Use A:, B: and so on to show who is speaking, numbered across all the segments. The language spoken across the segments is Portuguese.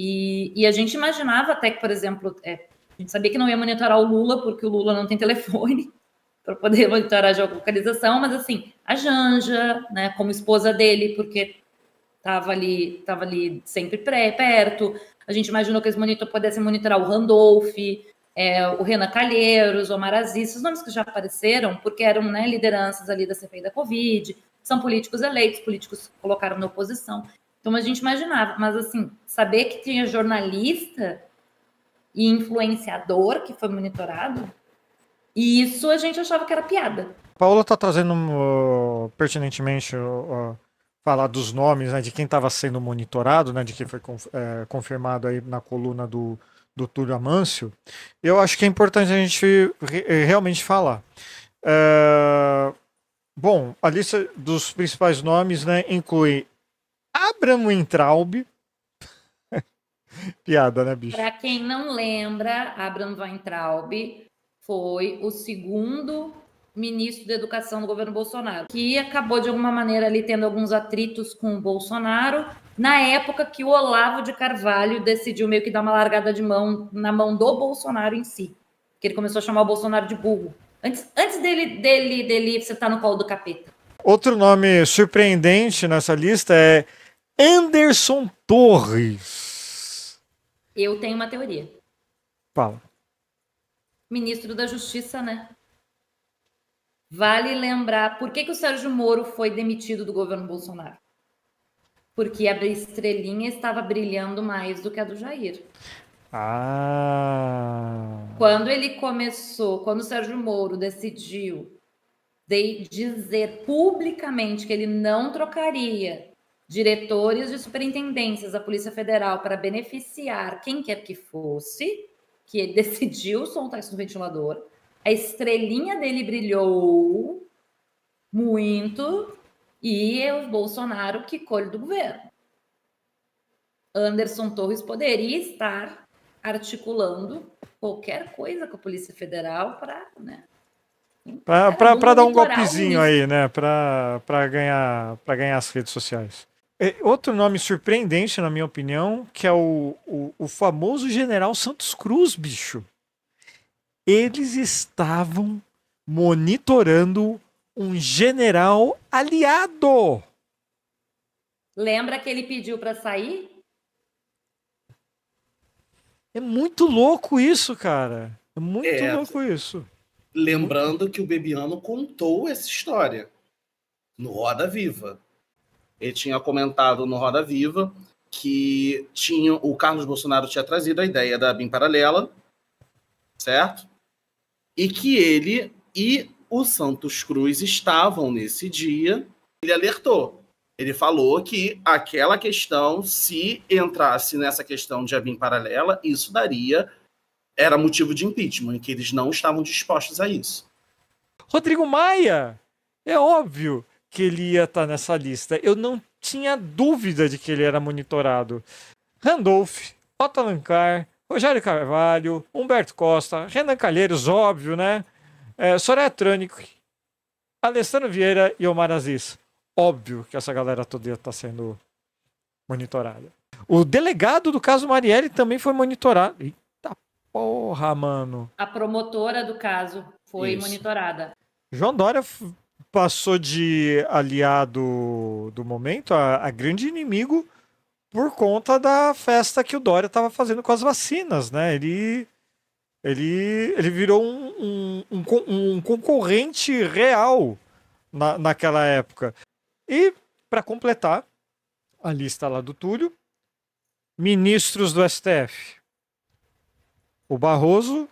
A: E, e a gente imaginava até que, por exemplo, é, a gente sabia que não ia monitorar o Lula, porque o Lula não tem telefone para poder monitorar a geolocalização, mas assim, a Janja, né, como esposa dele, porque estava ali, tava ali sempre pré, perto. A gente imaginou que eles monitor, pudessem monitorar o Randolph, é, o Renan Calheiros, o Omar Aziz, esses nomes que já apareceram, porque eram né, lideranças ali da CPI da Covid, são políticos eleitos, políticos que colocaram na oposição. Então a gente imaginava, mas assim, saber que tinha jornalista e influenciador que foi monitorado, e isso a gente achava que era piada.
B: A Paula está trazendo uh, pertinentemente uh, uh, falar dos nomes, né, de quem estava sendo monitorado, né, de quem foi conf é, confirmado aí na coluna do, do Túlio Amâncio. Eu acho que é importante a gente re eh, realmente falar. Eh, bom, a lista dos principais nomes né, inclui Abramo Weintraub. Piada, né, bicho? Para
A: quem não lembra, Abraham Weintraub foi o segundo ministro da Educação do governo Bolsonaro, que acabou de alguma maneira ali tendo alguns atritos com o Bolsonaro, na época que o Olavo de Carvalho decidiu meio que dar uma largada de mão na mão do Bolsonaro em si, que ele começou a chamar o Bolsonaro de burro. Antes, antes dele, dele, dele, você tá no colo do capeta.
B: Outro nome surpreendente nessa lista é Anderson Torres.
A: Eu tenho uma teoria. Fala. Ministro da Justiça, né? Vale lembrar por que, que o Sérgio Moro foi demitido do governo Bolsonaro. Porque a estrelinha estava brilhando mais do que a do Jair.
B: Ah.
A: Quando ele começou, quando o Sérgio Moro decidiu de dizer publicamente que ele não trocaria diretores de superintendências da Polícia Federal para beneficiar quem quer que fosse, que decidiu soltar isso no ventilador. A estrelinha dele brilhou muito e é o Bolsonaro que colhe do governo. Anderson Torres poderia estar articulando qualquer coisa com a Polícia Federal para né,
B: para dar um golpezinho aí, né? Para ganhar, ganhar as redes sociais. É, outro nome surpreendente, na minha opinião, que é o, o, o famoso General Santos Cruz, bicho. Eles estavam monitorando um general
A: aliado. Lembra que ele pediu para sair?
B: É muito louco isso, cara. É muito é, louco
C: isso. Lembrando que o Bebiano contou essa história no Roda Viva. Ele tinha comentado no Roda Viva que tinha, o Carlos Bolsonaro tinha trazido a ideia da BIM paralela, certo? E que ele e o Santos Cruz estavam nesse dia. Ele alertou. Ele falou que aquela questão, se entrasse nessa questão de abim paralela, isso daria era motivo de impeachment que eles não estavam dispostos a isso. Rodrigo Maia, é óbvio que ele
B: ia estar tá nessa lista. Eu não tinha dúvida de que ele era monitorado. Randolph, Otto Alencar, Rogério Carvalho, Humberto Costa, Renan Calheiros, óbvio, né? É, Soraya Trânico, Alessandro Vieira e Omar Aziz. Óbvio que essa galera toda está sendo monitorada. O delegado do caso Marielle também foi monitorado. Eita porra, mano.
A: A promotora do caso foi Isso. monitorada.
B: João Dória passou de aliado do momento a, a grande inimigo por conta da festa que o Dória estava fazendo com as vacinas, né? Ele, ele, ele virou um, um, um, um concorrente real na, naquela época. E, para completar a lista lá do Túlio, ministros do STF: o Barroso,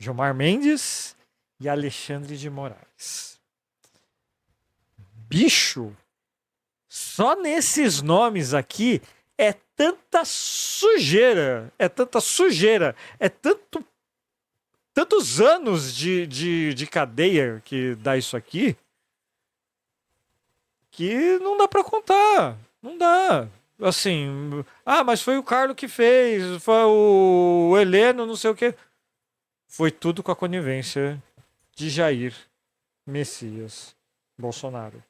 B: Gilmar Mendes e Alexandre de Moraes bicho, só nesses nomes aqui é tanta sujeira, é tanta sujeira, é tanto tantos anos de, de, de cadeia que dá isso aqui que não dá para contar, não dá. Assim, ah, mas foi o Carlos que fez, foi o Heleno, não sei o quê. Foi tudo com a conivência de Jair Messias Bolsonaro.